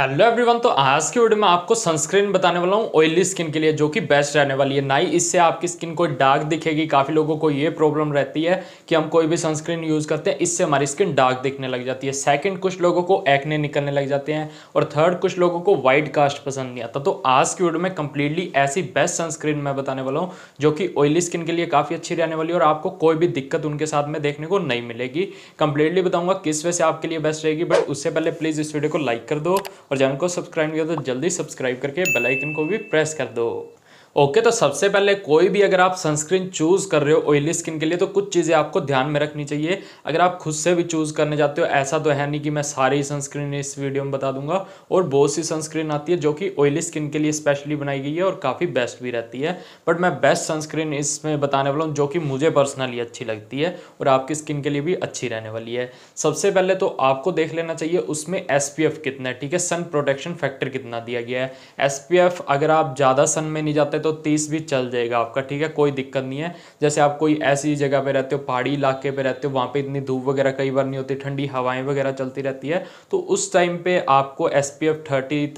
hello everyone तो आज की वीडियो में आपको सनस्क्रीन बताने वाला हूँ ऑयली स्किन के लिए जो कि बेस्ट रहने वाली है ना ही इससे आपकी स्किन कोई डार्क दिखेगी काफ़ी लोगों को ये प्रॉब्लम रहती है कि हम कोई भी सनस्क्रीन यूज़ करते हैं इससे हमारी स्किन डार्क दिखने लग जाती है सेकंड कुछ लोगों को एक्ने निकलने लग जाते हैं और थर्ड कुछ लोगों को वाइट कास्ट पसंद नहीं आता तो आज की वीडियो में कंप्लीटली ऐसी बेस्ट सनस्क्रीन मैं बताने वाला हूँ जो कि ऑयली स्किन के लिए काफ़ी अच्छी रहने वाली है और आपको कोई भी दिक्कत उनके साथ में देखने को नहीं मिलेगी कंप्लीटली बताऊँगा किस वजह से आपके लिए बेस्ट रहेगी बट उससे पहले प्लीज़ इस वीडियो को लाइक कर दो और चैनल को सब्सक्राइब किया तो जल्दी सब्सक्राइब करके बेलाइकन को भी प्रेस कर दो ओके तो सबसे पहले कोई भी अगर आप सनस्क्रीन चूज़ कर रहे हो ऑयली स्किन के लिए तो कुछ चीज़ें आपको ध्यान में रखनी चाहिए अगर आप खुद से भी चूज़ करने जाते हो ऐसा तो है नहीं कि मैं सारी सनस्क्रीन इस वीडियो में बता दूंगा और बहुत सी सनस्क्रीन आती है जो कि ऑयली स्किन के लिए स्पेशली बनाई गई है और काफ़ी बेस्ट भी रहती है बट मैं बेस्ट सनस्क्रीन इसमें बताने वाला हूँ जो कि मुझे पर्सनली अच्छी लगती है और आपकी स्किन के लिए भी अच्छी रहने वाली है सबसे पहले तो आपको देख लेना चाहिए उसमें एस कितना है ठीक है सन प्रोटेक्शन फैक्टर कितना दिया गया है एस अगर आप ज़्यादा सन में नहीं जाते है तो तीस भी चल जाएगा आपका ठीक है कोई दिक्कत नहीं है जैसे आप कोई ऐसी जगह पर रहते हो पहाड़ी इलाके पर रहते हो वहाँ पर इतनी धूप वगैरह कई बार नहीं होती ठंडी हवाएँ वगैरह चलती रहती है तो उस टाइम पर आपको एस पी एफ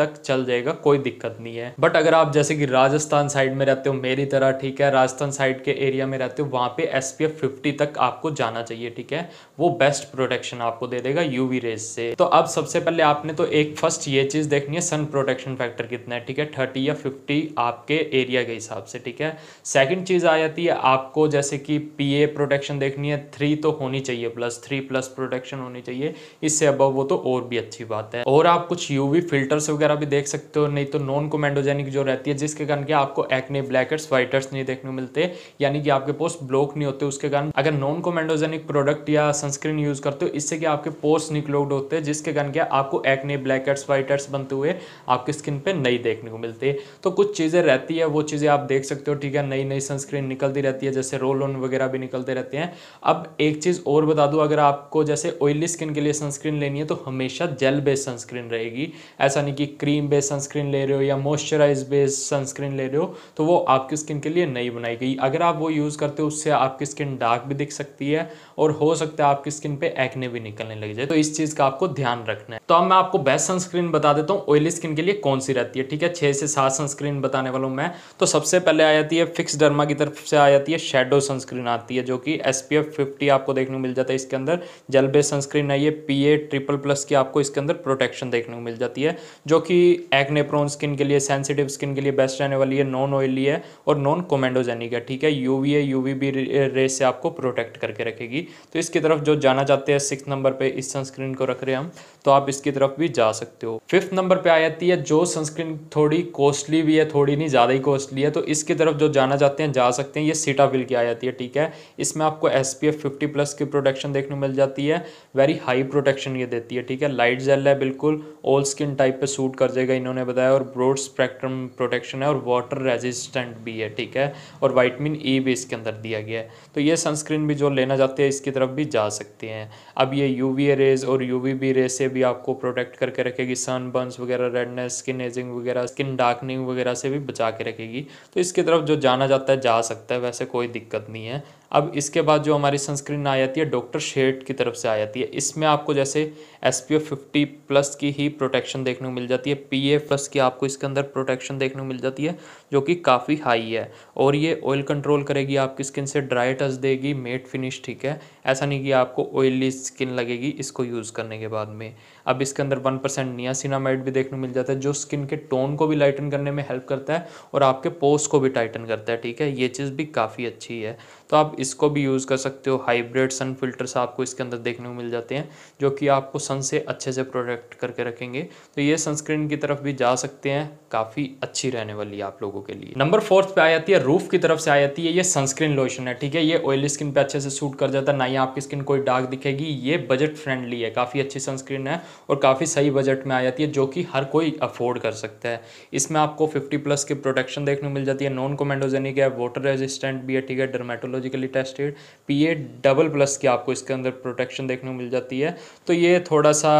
तक चल जाएगा कोई दिक्कत नहीं है बट अगर आप जैसे कि राजस्थान साइड में रहते हो मेरी तरह ठीक है राजस्थान साइड के एरिया में रहते हो वहाँ पे एस पी एफ तक आपको जाना चाहिए ठीक है वो बेस्ट प्रोटेक्शन आपको दे देगा यूवी रेस से तो अब सबसे पहले आपने तो एक फर्स्ट ये चीज़ देखनी है सन प्रोटेक्शन फैक्टर कितना है ठीक है थर्टी या फिफ्टी आपके एरिया एरिया के हिसाब से ठीक है सेकंड चीज़ आ जाती है आपको जैसे कि पीए प्रोटेक्शन देखनी है थ्री तो होनी चाहिए प्लस थ्री प्लस प्रोटेक्शन होनी चाहिए इससे अबव वो तो और भी अच्छी बात है और आप कुछ यूवी फिल्टर्स वगैरह भी देख सकते हो नहीं तो नॉन कोमेंडोजेनिक जो रहती है जिसके कारण कि आपको एक्ने ब्लैकर्स वाइटर्स नहीं देखने मिलते यानी कि आपके पोस्ट ब्लॉक नहीं होते उसके कारण अगर नॉन कोमेंडोजेनिक प्रोडक्ट या सनस्क्रीन यूज़ करते हो इससे कि आपके पोस्ट निकलोड होते हैं जिसके कारण क्या आपको एक्ने ब्लैकर्स वाइटर्स बनते हुए आपकी स्किन पे नहीं देखने को मिलते तो कुछ चीज़ें रहती है वो वो चीज़ें आप देख सकते हो ठीक है नई नई सनस्क्रीन निकलती रहती है जैसे रोल ऑन वगैरह भी निकलते रहते हैं अब एक चीज़ और बता दूँ अगर आपको जैसे ऑयली स्किन के लिए सनस्क्रीन लेनी है तो हमेशा जेल बेस्ड सनस्क्रीन रहेगी ऐसा नहीं कि क्रीम बेस्ड सनस्क्रीन ले रहे हो या मॉइस्चराइज बेस्ड सनस्क्रीन ले रहे हो तो वो आपकी स्किन के लिए नहीं बनाई गई अगर आप वो यूज़ करते हो उससे आपकी स्किन डार्क भी दिख सकती है और हो सकता है आपकी स्किन पे एक्ने भी निकलने लग जाए तो इस चीज़ का आपको ध्यान रखना है तो अब मैं आपको बेस्ट सनस्क्रीन बता देता हूँ ऑयली स्किन के लिए कौन सी रहती है ठीक है छः से सात सनस्क्रीन बताने वालों में मैं तो सबसे पहले आ जाती है फिक्स डर्मा की तरफ से आ जाती है शेडो सनस्क्रीन आती है जो कि एस पी एफ फिफ्टी आपको देखने को मिल जाता है इसके अंदर जेल बेस सनस्क्रीन है ये पी ए ट्रिपल प्लस की आपको इसके अंदर प्रोटेक्शन देखने को मिल जाती है जो कि एक्ने प्रोन स्किन के लिए सेंसिटिव स्किन के लिए बेस्ट रहने वाली है नॉन ऑयली है और नॉन कोमेंडोजेनिक है ठीक है U V A U V B rays से आपको प्रोटेक्ट करके रखेगी तो इसकी तरफ जो जाना चाहते हैं सिक्स नंबर पे इस सनस्क्रीन को रख रहे हैं हम तो आप इसकी तरफ भी जा सकते हो फिफ्थ नंबर पर आ जाती है जो सनस्क्रीन थोड़ी कॉस्टली भी है थोड़ी नहीं ज़्यादा ही कॉस्ट दोस्त लिया तो इसकी तरफ जो जाना चाहते हैं जा सकते हैं ये सीटाविल की आ जाती है ठीक है इसमें आपको एस पी प्लस की प्रोटेक्शन देखने मिल जाती है वेरी हाई प्रोटेक्शन ये देती है ठीक है लाइट जेल है बिल्कुल ऑल स्किन टाइप पर सूट कर जाएगा इन्होंने बताया और ब्रोड स्पेक्ट्रम प्रोटेक्शन है और वाटर रेजिस्टेंट भी है ठीक है और वाइटमिन ई e भी इसके अंदर दिया गया है तो ये सनस्क्रीन भी जो लेना चाहते हैं इसकी तरफ भी जा सकते हैं अब ये यू वी रेज और यू वी बी रेज से भी आपको प्रोटेक्ट करके रखेगी सन बर्न्स वगैरह रेडनेस स्किन एजिंग वगैरह स्किन डार्कनिंग वगैरह से भी बचा के रखेगी रहेगी तो इसकी तरफ जो जाना जाता है जा सकता है वैसे कोई दिक्कत नहीं है अब इसके बाद जो हमारी सनस्क्रीन आ जाती है डॉक्टर शेड की तरफ से आ जाती है इसमें आपको जैसे एस पी फिफ्टी प्लस की ही प्रोटेक्शन देखने को मिल जाती है पी ए प्लस की आपको इसके अंदर प्रोटेक्शन देखने को मिल जाती है जो कि काफ़ी हाई है और ये ऑयल कंट्रोल करेगी आपकी स्किन से ड्राई टच देगी मेट फिनिश ठीक है ऐसा नहीं कि आपको ऑयली स्किन लगेगी इसको यूज़ करने के बाद में अब इसके अंदर वन परसेंट नियासिनामाइड भी देखने को मिल जाता है जो स्किन के टोन को भी लाइटन करने में हेल्प करता है और आपके पोस्ट को भी टाइटन करता है ठीक है ये चीज़ भी काफ़ी अच्छी है तो आप इसको भी यूज़ कर सकते हो हाइब्रिड सन फिल्टर्स आपको इसके अंदर देखने को मिल जाते हैं जो कि आपको सन से अच्छे से प्रोटेक्ट करके रखेंगे तो ये सनस्क्रीन की तरफ भी जा सकते हैं काफ़ी अच्छी रहने वाली है आप लोगों के लिए नंबर फोर्थ पे आ जाती है रूफ की तरफ से आ जाती है ये सनस्क्रीन लोशन है ठीक है ये ऑयली स्किन पे अच्छे से सूट कर जाता है ना ही आपकी स्किन कोई डार्क दिखेगी ये बजट फ्रेंडली है काफ़ी अच्छी सनस्क्रीन है और काफ़ी सही बजट में आ जाती है जो कि हर कोई अफोर्ड कर सकता है इसमें आपको फिफ्टी प्लस की प्रोटेक्शन देखने को मिल जाती है नॉन कोमेंडोजेनिक है वाटर रेजिस्टेंट भी है ठीक है dermatologically tested P A double plus की आपको इसके अंदर प्रोटेक्शन देखने को मिल जाती है तो ये थोड़ा सा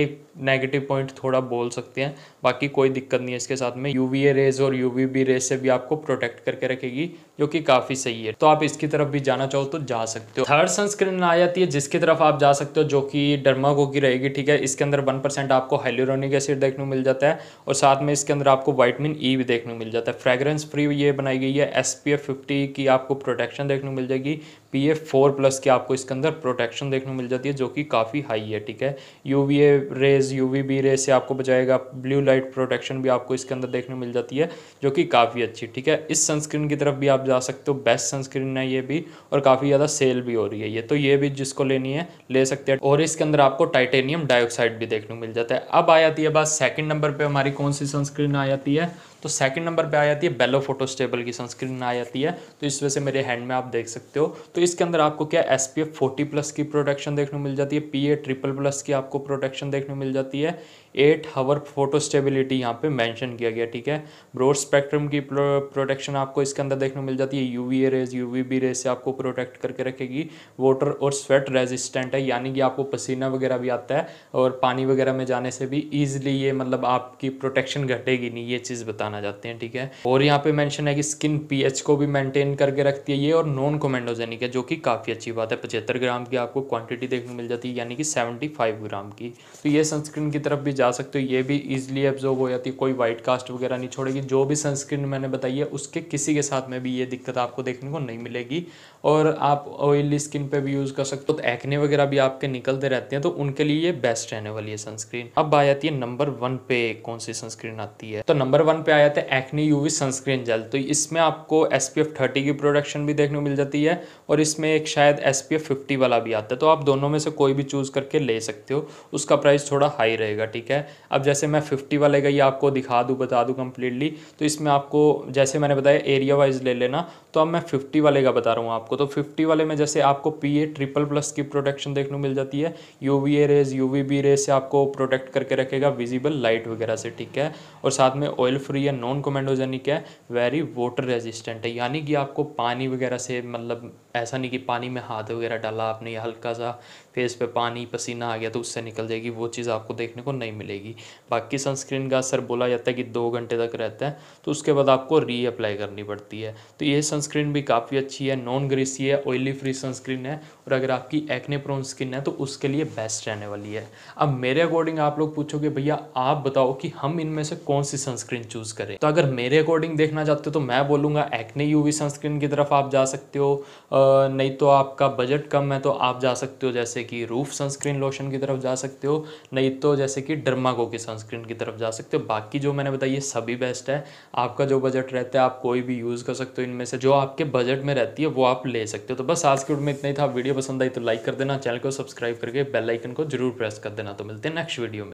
एक नेगेटिव पॉइंट थोड़ा बोल सकते हैं बाकी कोई दिक्कत नहीं है इसके साथ में यू वी ए रेज और यू वी बी रेज से भी आपको प्रोटेक्ट करके रखेगी जो कि काफ़ी सही है तो आप इसकी तरफ भी जाना चाहो तो जा सकते हो थर्ड सनस्क्रीन आ जाती तो है जिसकी तरफ आप जा सकते हो जो कि डर्मागो की रहेगी ठीक है इसके अंदर वन परसेंट आपको हाइलोरोनिक एसिड देखने को मिल जाता है और साथ में इसके अंदर आपको वाइटमिन ई e भी देखने को मिल जाता है फ्रेगरेंस फ्री ये बनाई गई है एस पी एफ फिफ्टी की आपको प्रोटेक्शन देखने को मिल जाएगी पी एफ फोर प्लस की आपको इसके अंदर प्रोटेक्शन देखने को मिल जाती है जो कि काफ़ी हाई है ठीक है U V A rays rays U V B rays से आपको बचाएगा ब्लू लाइट प्रोटेक्शन भी आपको इसके अंदर देखने मिल जाती है जो कि काफ़ी अच्छी ठीक है इस सनस्क्रीन की तरफ भी आप जा सकते हो बेस्ट सनस्क्रीन है ये भी और काफ़ी ज़्यादा सेल भी हो रही है ये तो ये भी जिसको लेनी है ले सकते हैं और इसके अंदर आपको टाइटेनियम डाइऑक्साइड भी देखने को मिल जाता है अब आ जाती है बात सेकेंड नंबर पर हमारी कौन सी सनस्क्रीन आ जाती है तो सेकंड नंबर पे आ जाती है बेलो फोटोस्टेबल की सनस्क्रीन आ जाती है तो इस वजह से मेरे हैंड में आप देख सकते हो तो इसके अंदर आपको क्या S P F forty plus की प्रोटेक्शन देखने को मिल जाती है पी ए ट्रिपल प्लस की आपको प्रोटेक्शन देखने को मिल जाती है एट हवर फोटो स्टेबिलिटी यहाँ पे मैंशन किया गया ठीक है ब्रोड स्पेक्ट्रम की प्रोटेक्शन आपको इसके अंदर देखने को मिल जाती है U V rays U V rays से आपको प्रोटेक्ट करके रखेगी वाटर और स्वेट रेजिस्टेंट है यानी कि आपको पसीना वगैरह भी आता है और पानी वगैरह में जाने से भी ईजिली ये मतलब आपकी प्रोटेक्शन घटेगी नहीं ये चीज़ बताना आ जाते हैं ठीक है और यहाँ पे मेंशन है कि स्किन पीएच को भी मेंटेन करके रखती है ये और नॉन कोमेंडोजेनिक है जो कि काफ़ी अच्छी बात है पचहत्तर ग्राम की आपको क्वांटिटी देखने मिल जाती है यानी कि सेवेंटी फाइव ग्राम की तो ये सनस्क्रीन की तरफ भी जा सकते हो ये भी ईजिली एब्जॉर्व हो जाती है कोई व्हाइट कास्ट वगैरह नहीं छोड़ेगी जो भी सनस्क्रीन मैंने बताई है उसके किसी के साथ में भी ये दिक्कत आपको देखने को नहीं मिलेगी और आप ऑयली स्किन पर भी यूज़ कर सकते हो तो एक्ने वगैरह भी आपके निकलते रहते हैं तो उनके लिए ये बेस्ट रहने वाली है सनस्क्रीन अब आ जाती है नंबर वन पे कौन सी सनस्क्रीन आती है तो नंबर वन पे आया था एक्ने यूवी सनस्क्रीन जेल तो इसमें आपको एस पी एफ थर्टी की प्रोडक्शन भी देखने को मिल जाती है और इसमें एक शायद एस पी एफ फिफ्टी वाला भी आता है तो आप दोनों में से कोई भी चूज़ करके ले सकते हो उसका प्राइस थोड़ा हाई रहेगा ठीक है अब जैसे मैं फिफ्टी वाले का ये आपको दिखा दूँ बता दूँ कम्प्लीटली तो इसमें आपको जैसे मैंने बताया एरिया वाइज ले लेना तो अब मैं फिफ्टी वाले का बता रहा हूँ आपको तो फिफ्टी वाले में जैसे आपको पी ए ट्रिपल प्लस की प्रोडक्शन देखने को मिल जाती है U V A rays U V B rays से आपको प्रोटेक्ट करके रखेगा विजिबल लाइट वगैरह से ठीक है और साथ में ऑयल फ्री है नॉन कोमेंडोजेनिक है वेरी वाटर रेजिस्टेंट है यानी कि आपको पानी वगैरह से मतलब ऐसा नहीं कि पानी में हाथ वगैरह डाला आपने हल्का सा फेस पे पानी पसीना आ गया तो उससे निकल जाएगी वो चीज़ आपको देखने को नहीं मिलेगी बाकी सनस्क्रीन का असर बोला जाता है कि दो घंटे तक रहता है तो उसके बाद आपको रीअप्लाई करनी पड़ती है तो ये सनस्क्रीन भी काफ़ी अच्छी है नॉन ग्रेसी है ऑयली फ्री सनस्क्रीन है और अगर आपकी एक्ने प्रोन स्किन है तो उसके लिए बेस्ट रहने वाली है अब मेरे अकॉर्डिंग आप लोग पूछोगे भैया आप बताओ कि हम इनमें से कौन सी सनस्क्रीन चूज़ करें तो अगर मेरे अकॉर्डिंग देखना चाहते हो तो मैं बोलूँगा एक्ने यू सनस्क्रीन की तरफ आप जा सकते हो नहीं तो आपका बजट कम है तो आप जा सकते हो जैसे कि रूफ सनस्क्रीन लोशन की तरफ जा सकते हो नहीं तो जैसे कि डर्मागो की सनस्क्रीन की तरफ जा सकते हो बाकी जो मैंने बताई ये सभी बेस्ट है आपका जो बजट रहता है आप कोई भी यूज़ कर सकते हो इनमें से जो आपके बजट में रहती है वो आप ले सकते हो तो बस आज के वीडियो में इतना ही था वीडियो पसंद आई तो लाइक कर देना चैनल को सब्सक्राइब करके बेलाइकन को जरूर प्रेस कर देना तो मिलते हैं नेक्स्ट वीडियो में